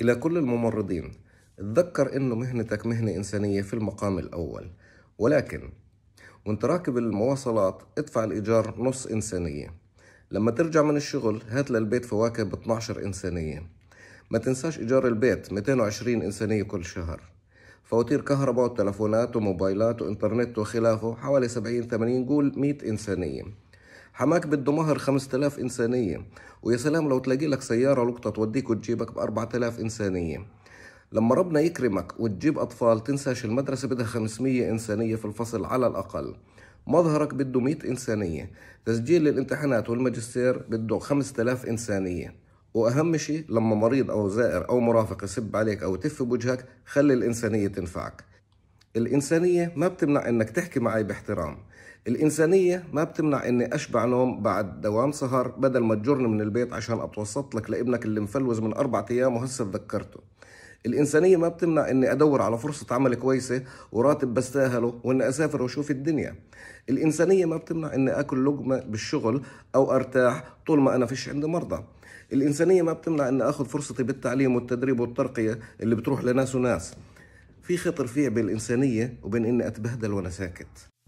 إلى كل الممرضين تذكر إنه مهنتك مهنة إنسانية في المقام الأول ولكن وانت راكب المواصلات ادفع الإيجار نص إنسانية لما ترجع من الشغل هات للبيت فواكه ب 12 إنسانية ما تنساش إيجار البيت 220 إنسانية كل شهر فواتير كهرباء وتلفونات وموبايلات وإنترنت وخلافه حوالي 70 80 قول 100 إنسانية حماك بده مهر 5000 إنسانية ويا سلام لو تلاقي لك سيارة لقطة توديك وتجيبك ب 4000 إنسانية لما ربنا يكرمك وتجيب أطفال تنساش المدرسة بدها 500 إنسانية في الفصل على الأقل مظهرك بده 100 إنسانية تسجيل الامتحانات والماجستير بده 5000 إنسانية وأهم شيء لما مريض أو زائر أو مرافق يسب عليك أو تف بوجهك خلي الإنسانية تنفعك الإنسانية ما بتمنع إنك تحكي معي باحترام الإنسانية ما بتمنع إني أشبع نوم بعد دوام سهر بدل ما تجرني من البيت عشان أتوسط لك لابنك اللي مفلوز من أربعة أيام وهسه تذكرته الإنسانية ما بتمنع إني أدور على فرصة عمل كويسة وراتب بستاهله وإني أسافر وأشوف الدنيا الإنسانية ما بتمنع إني أكل لقمة بالشغل أو أرتاح طول ما أنا فيش عندي مرضى الإنسانية ما بتمنع إني أخذ فرصتي بالتعليم والتدريب والترقية اللي بتروح لناس وناس في خطر فيه بين الإنسانية وبين إني أتبهدل وأنا ساكت